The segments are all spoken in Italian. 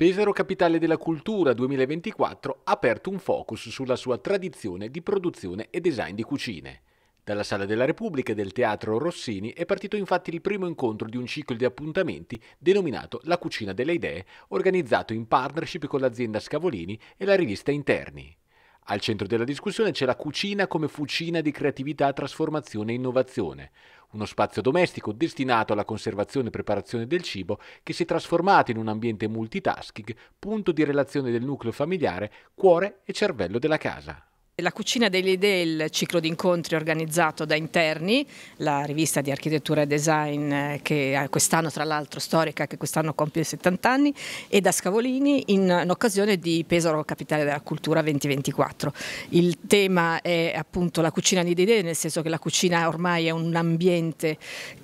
Pesaro Capitale della Cultura 2024 ha aperto un focus sulla sua tradizione di produzione e design di cucine. Dalla Sala della Repubblica e del Teatro Rossini è partito infatti il primo incontro di un ciclo di appuntamenti denominato La cucina delle idee, organizzato in partnership con l'azienda Scavolini e la rivista Interni. Al centro della discussione c'è la cucina come fucina di creatività, trasformazione e innovazione, uno spazio domestico destinato alla conservazione e preparazione del cibo che si è trasformato in un ambiente multitasking, punto di relazione del nucleo familiare, cuore e cervello della casa. La cucina delle idee il ciclo di incontri organizzato da Interni, la rivista di architettura e design eh, che quest'anno tra l'altro storica che quest'anno compie 70 anni e da Scavolini in, eh, in occasione di Pesaro Capitale della Cultura 2024. Il tema è appunto la cucina delle idee nel senso che la cucina ormai è un ambiente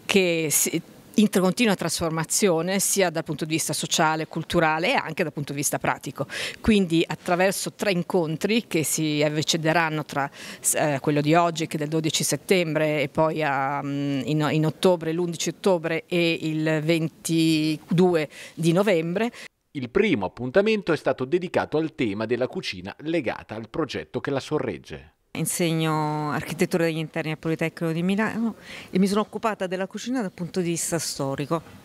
che si, in continua trasformazione sia dal punto di vista sociale, culturale e anche dal punto di vista pratico. Quindi attraverso tre incontri che si avvicederanno tra eh, quello di oggi che è del 12 settembre e poi a, mm, in, in ottobre, l'11 ottobre e il 22 di novembre. Il primo appuntamento è stato dedicato al tema della cucina legata al progetto che la sorregge. Insegno architettura degli interni al Politecnico di Milano e mi sono occupata della cucina dal punto di vista storico.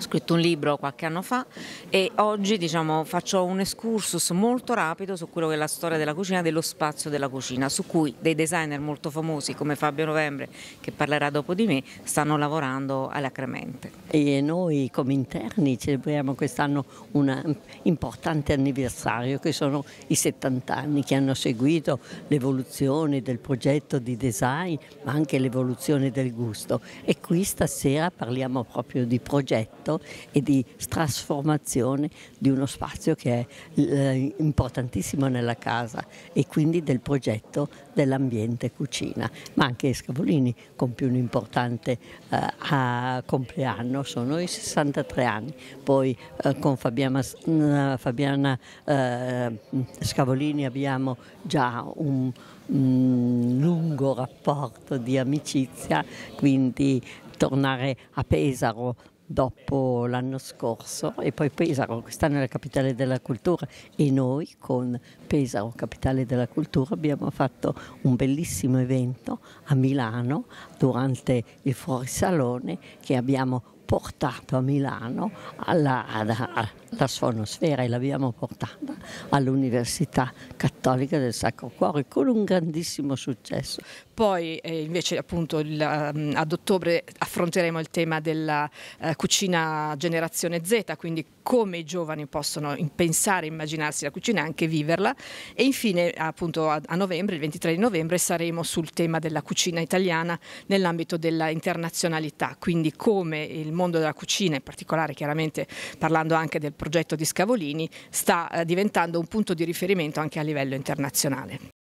Ho scritto un libro qualche anno fa e oggi diciamo, faccio un excursus molto rapido su quello che è la storia della cucina, dello spazio della cucina, su cui dei designer molto famosi come Fabio Novembre, che parlerà dopo di me, stanno lavorando alacremente. E noi come interni celebriamo quest'anno un importante anniversario che sono i 70 anni che hanno seguito l'evoluzione del progetto di design ma anche l'evoluzione del gusto e qui stasera parliamo proprio di progetto cambiamento e di trasformazione di uno spazio che è eh, importantissimo nella casa e quindi del progetto dell'ambiente cucina, ma anche Scavolini compie un importante eh, compleanno, sono i 63 anni, poi eh, con Fabiana, eh, Fabiana eh, Scavolini abbiamo già un lungo rapporto di amicizia, quindi tornare a Pesaro dopo l'anno scorso e poi Pesaro, quest'anno è la capitale della cultura e noi con Pesaro, capitale della cultura, abbiamo fatto un bellissimo evento a Milano durante il fuorisalone che abbiamo portato a Milano alla, alla, alla suonosfera e l'abbiamo portata all'Università Cattolica del Sacro Cuore con un grandissimo successo. Poi eh, invece appunto il, ehm, ad ottobre affronteremo il tema della eh, cucina generazione Z, quindi come i giovani possono pensare, immaginarsi la cucina e anche viverla e infine appunto a, a novembre, il 23 di novembre, saremo sul tema della cucina italiana nell'ambito dell'internazionalità, quindi come il mondo mondo della cucina, in particolare chiaramente parlando anche del progetto di Scavolini, sta eh, diventando un punto di riferimento anche a livello internazionale.